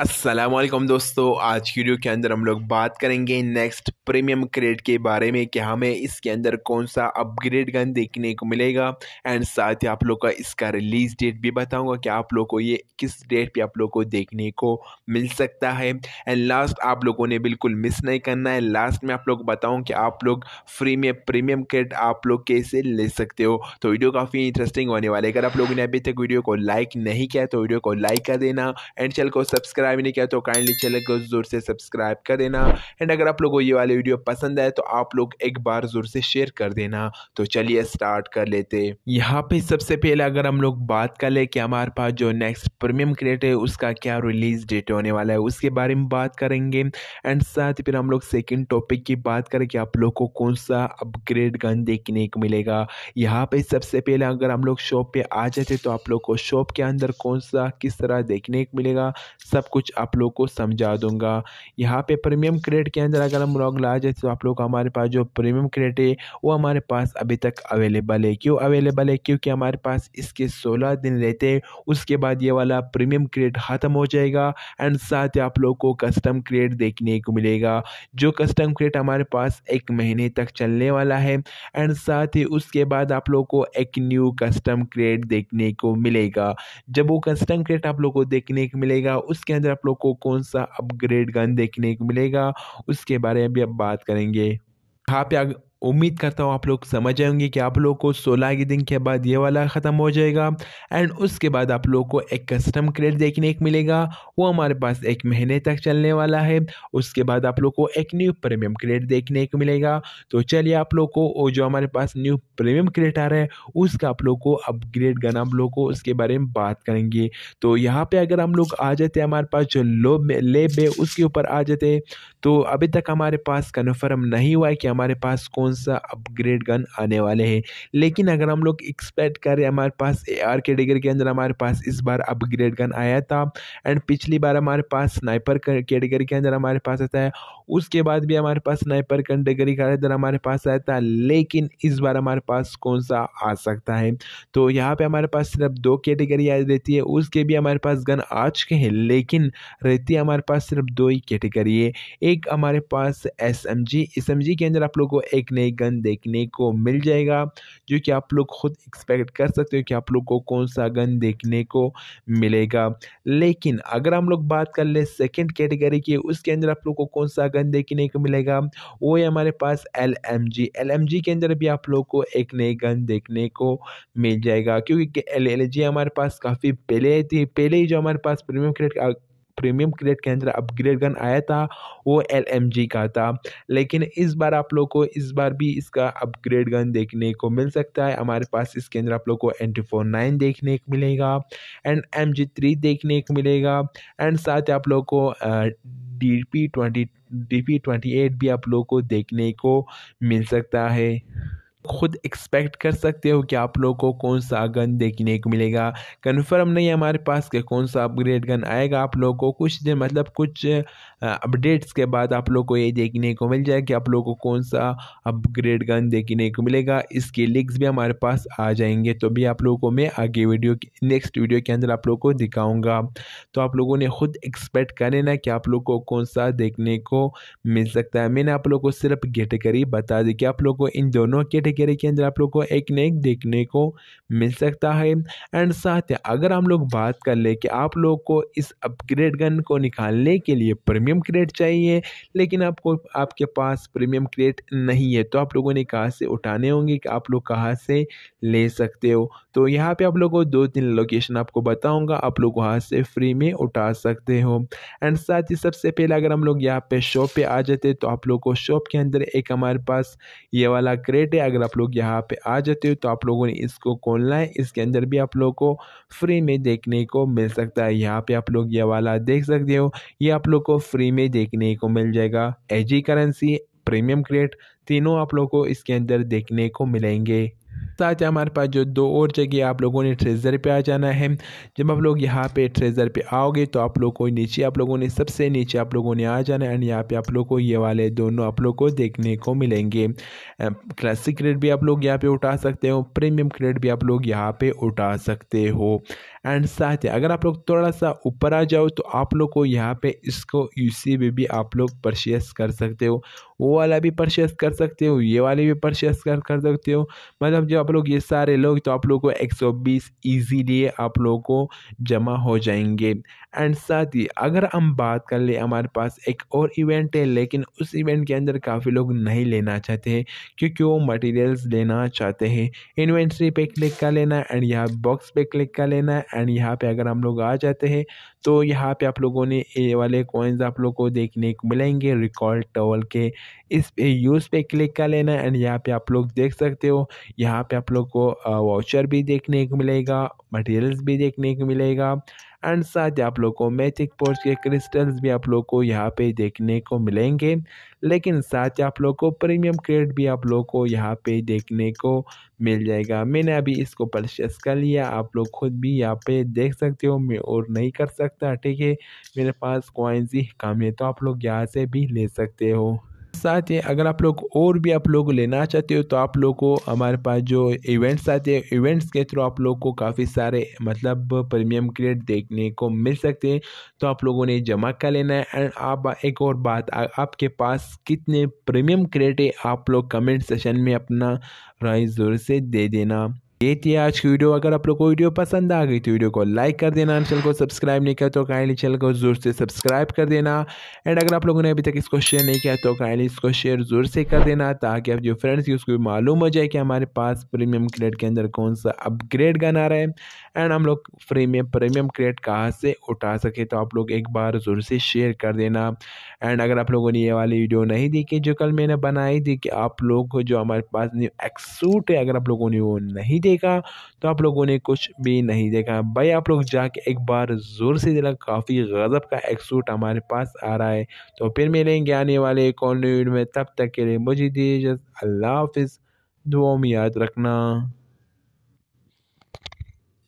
असलम दोस्तों आज की वीडियो के अंदर हम लोग बात करेंगे नेक्स्ट प्रीमियम क्रेड के बारे में कि हमें इसके अंदर कौन सा अपग्रेड गन देखने को मिलेगा एंड साथ ही आप लोग का इसका रिलीज़ डेट भी बताऊंगा कि आप लोग को ये किस डेट पे आप लोग को देखने को मिल सकता है एंड लास्ट आप लोगों ने बिल्कुल मिस नहीं करना है लास्ट में आप लोग बताऊँ कि आप लोग फ्री में प्रीमियम क्रेड आप लोग कैसे ले सकते हो तो वीडियो काफ़ी इंटरेस्टिंग होने वाली है अगर आप लोगों ने अभी तक वीडियो को लाइक नहीं किया तो वीडियो को लाइक कर देना एंड चैनल को सब्सक्राइब सब्सक्राइब नहीं किया तो काइंडली चैनल को ज़ोर से सब्सक्राइब कर देना एंड अगर आप लोग को ये वाली वीडियो पसंद आए तो आप लोग एक बार ज़ोर से शेयर कर देना तो चलिए स्टार्ट कर लेते यहाँ पे सबसे पहले अगर हम लोग बात कर ले कि हमारे पास जो नेक्स्ट प्रीमियम क्रिएट है उसका क्या रिलीज डेट होने वाला है उसके बारे में बात करेंगे एंड साथ ही फिर हम लोग सेकेंड टॉपिक की बात करें कि आप लोग को कौन सा अपग्रेड गन देखने को मिलेगा यहाँ पे सबसे पहले अगर हम लोग शॉप पे आ जाते तो आप लोग को शॉप के अंदर कौन सा किस तरह देखने को मिलेगा सब कुछ कुछ आप लोग को समझा दूंगा यहाँ पे प्रीमियम क्रेट के अंदर अगर हम लॉग ला जाए तो आप लोग हमारे पास जो प्रीमियम क्रेट है वो हमारे पास अभी तक अवेलेबल है क्यों अवेलेबल है क्योंकि हमारे पास इसके सोलह दिन रहते हैं उसके बाद ये वाला प्रीमियम क्रेट ख़त्म हो जाएगा एंड साथ ही आप लोग को कस्टम क्रेट देखने को मिलेगा जो कस्टम क्रेट हमारे पास एक महीने तक चलने वाला है एंड साथ ही उसके बाद आप लोग को एक न्यू कस्टम क्रेट देखने को मिलेगा जब वो कस्टम क्रेट आप लोग को देखने को मिलेगा उसके अंदर आप लोग को कौन सा अपग्रेड गन देखने को मिलेगा उसके बारे में भी अब बात करेंगे यहाँ पे उम्मीद करता हूँ आप लोग समझ आएंगे कि आप लोगों को सोलह के दिन के बाद ये वाला ख़त्म हो जाएगा एंड उसके बाद आप लोगों को एक कस्टम क्रेड देखने को मिलेगा वो हमारे पास एक महीने तक चलने वाला है उसके बाद आप लोग को एक न्यू प्रीमियम क्रेड देखने को मिलेगा तो चलिए आप लोग को वो जो हमारे पास न्यू प्रीमियम क्रेड आ रहा है उसका आप लोग को अपग्रेड करना हम लोग को उसके बारे में बात करेंगे तो यहाँ पर अगर हम लोग आ जाते हमारे पास जो लोब लेब है उसके ऊपर आ जाते तो अभी तक हमारे पास कन्फर्म नहीं हुआ है कि हमारे पास कौन कौन सा अपग्रेड गन आने वाले हैं लेकिन अगर हम लोग एक्सपेक्ट करें हमारे पास ए आर कैटेगरी के अंदर हमारे पास इस बार अपग्रेड गन आया था एंड पिछली बार हमारे पास स्नाइपर कैटेगरी के अंदर हमारे पास आता है उसके बाद भी हमारे पास स्नाइपर कैटेगरी का अंदर हमारे पास आया था लेकिन इस बार हमारे पास कौन सा आ सकता है तो यहाँ पर हमारे पास सिर्फ दो कैटेगरी आ रहती है उसके भी हमारे पास गन आ चुके हैं लेकिन रहती है हमारे पास सिर्फ दो ही कैटेगरी है एक हमारे पास S M G S M G के अंदर आप लोगों को एक हमें गन देखने को मिल जाएगा जो कि आप लोग खुद एक्सपेक्ट कर सकते हो कि आप लोग को कौन सा गन देखने को मिलेगा लेकिन अगर हम लोग बात कर ले सेकेंड कैटेगरी की उसके अंदर आप लोग को कौन सा गन देखने को मिलेगा वो है हमारे पास L M G L M G के अंदर भी आप लोग को एक नई गन देखने को मिल जाएगा क्योंकि एल एल जी हमारे पास काफ़ी पहले थी पहले ही जो हमारे पास प्रीमियम क्रेडिट प्रीमियम क्रिएट के अंदर अपग्रेड गन आया था वो एल का था लेकिन इस बार आप लोग को इस बार भी इसका अपग्रेड गन देखने को मिल सकता है हमारे पास इसके अंदर आप लोग को एन टी देखने को मिलेगा एंड एम देखने को मिलेगा एंड साथ ही आप लोग को D P twenty D P twenty eight भी आप लोग को देखने को मिल सकता है खुद एक्सपेक्ट कर सकते हो कि आप लोगों को कौन सा गन देखने को मिलेगा कंफर्म नहीं है हमारे पास कि कौन सा अपग्रेड गन आएगा आप लोगों को कुछ दिन मतलब कुछ अपडेट्स के बाद आप लोगों को ये देखने को मिल जाए कि आप लोगों को कौन सा अपग्रेड गन देखने को मिलेगा इसके लिंक्स भी हमारे पास आ जाएंगे तो भी आप लोगों को मैं आगे वीडियो नेक्स्ट वीडियो के अंदर आप लोगों को दिखाऊँगा तो आप लोगों ने खुद एक्सपेक्ट कर लेना कि आप लोग को कौन सा देखने को मिल सकता है मैंने आप लोग को सिर्फ कैटेगरी बता दी कि आप लोग को इन दोनों कैटेगरी कैटेगरी के अंदर आप लोग को एक नेक देखने को मिल सकता है एंड साथ ही अगर हम लोग बात कर ले कि आप लोग को इस अपग्रेड गन को निकालने के लिए प्रीमियम क्रेट चाहिए लेकिन आपको आपके पास प्रीमियम क्रेट नहीं है तो आप लोगों ने कहाँ से उठाने होंगे कि आप लोग कहाँ से ले सकते हो तो यहाँ पे आप लोगों को दो तीन लोकेशन आपको बताऊंगा आप लोग वहाँ से फ्री में उठा सकते हो एंड साथ ही सबसे पहले अगर हम लोग यहाँ पे शॉप पे आ जाते तो आप लोग को शॉप के अंदर एक हमारे पास ये वाला क्रेट है अगर अगर आप लोग यहाँ पे आ जाते हो तो आप लोगों ने इसको खोलना है इसके अंदर भी आप लोग को फ्री में देखने को मिल सकता है यहाँ पे आप लोग ये वाला देख सकते हो ये आप लोग को फ्री में देखने को मिल जाएगा एजी करेंसी प्रीमियम क्रेट तीनों आप लोग को इसके अंदर देखने को मिलेंगे साथ ही हमारे पास जो दो और जगह आप लोगों ने ट्रेजर पे आ जाना है जब आप लोग यहाँ पे ट्रेजर पे आओगे तो आप लोग को नीचे आप लोगों ने सबसे नीचे आप लोगों ने आ जाना है एंड यहाँ पे आप लोग को ये वाले दोनों आप लोग को देखने को मिलेंगे क्लासिक क्रेड भी आप लोग यहाँ पे उठा सकते हो प्रीमियम क्रेड भी आप लोग यहाँ पे उठा सकते हो एंड साथ ही अगर आप लोग थोड़ा सा ऊपर आ जाओ तो आप लोग को यहाँ पे इसको यूसी में भी आप लोग परचेस कर सकते हो वो वाला भी परचेस कर सकते हो ये वाले भी परचेस कर कर सकते हो मतलब जब आप लोग ये सारे लोग तो आप लोग को एक सौ बीस ईजीली आप लोगों को जमा हो जाएंगे एंड साथ ही अगर हम बात कर ले हमारे पास एक और इवेंट है लेकिन उस इवेंट के अंदर काफ़ी लोग नहीं लेना चाहते हैं क्योंकि वो मटेरियल्स लेना चाहते हैं इन्वेंट्री पे क्लिक कर लेना एंड यहाँ बॉक्स पे क्लिक कर लेना एंड यहाँ पे अगर हम लोग आ जाते हैं तो यहाँ पे आप लोगों ने ये वाले कॉइन्स आप लोग को देखने को मिलेंगे रिकॉर्ड टॉवल के इस यूज़ पे क्लिक कर लेना एंड यहाँ पे आप लोग देख सकते हो यहाँ पे आप लोग को वाउचर भी देखने को मिलेगा मटेरियल्स भी देखने को मिलेगा एंड साथ ही आप लोग को मैजिक पोर्च के क्रिस्टल्स भी आप लोग को यहाँ पे देखने को मिलेंगे लेकिन साथ ही आप लोग को प्रीमियम क्रेड भी आप लोग को यहाँ पे देखने को मिल जाएगा मैंने अभी इसको परचेस कर लिया आप लोग खुद भी यहाँ पे देख सकते हो मैं और नहीं कर सकता ठीक है मेरे पास कॉइन्स ही कम है तो आप लोग यहाँ से भी ले सकते हो साथ ही अगर आप लोग और भी आप लोग लेना चाहते हो तो आप लोग को हमारे पास जो इवेंट्स आते हैं इवेंट्स के थ्रू आप लोग को काफ़ी सारे मतलब प्रीमियम क्रेड देखने को मिल सकते हैं तो आप लोगों ने जमा कर लेना है एंड आप एक और बात आपके पास कितने प्रीमियम क्रेड है आप लोग कमेंट सेशन में अपना राय ज़ोर से दे देना ये थी आज की वीडियो अगर आप लोग को वीडियो पसंद आ गई तो वीडियो को लाइक कर देना चैनल को सब्सक्राइब नहीं किया तो काइंडली चैनल को जोर से सब्सक्राइब कर देना एंड अगर आप लोगों ने अभी तक इसको शेयर नहीं किया तो काइंडली इसको शेयर जोर से कर देना ताकि आप जो फ्रेंड्स की उसको भी मालूम हो जाए कि हमारे पास प्रीमियम क्रेड के अंदर कौन सा अपग्रेड गन आ रहा है एंड हम लोग प्रीमियम प्रीमियम क्रेड कहाँ से उठा सके तो आप लोग एक बार जोर से शेयर कर देना एंड अगर आप लोगों ने ये वाली वीडियो नहीं देखी जो कल मैंने बनाई थी कि आप लोग जो हमारे पास न्यू एक्सूट है अगर आप लोगों ने वो नहीं देखा तो आप लोगों ने कुछ भी नहीं देखा भाई आप लोग जाके एक बार ज़ोर से देना काफ़ी गज़ब का एक सूट हमारे पास आ रहा है तो फिर मिलेंगे आने वाले एक में तब तक के लिए मुझे दीजिए अल्लाह हाफिज़ दुआ में याद रखना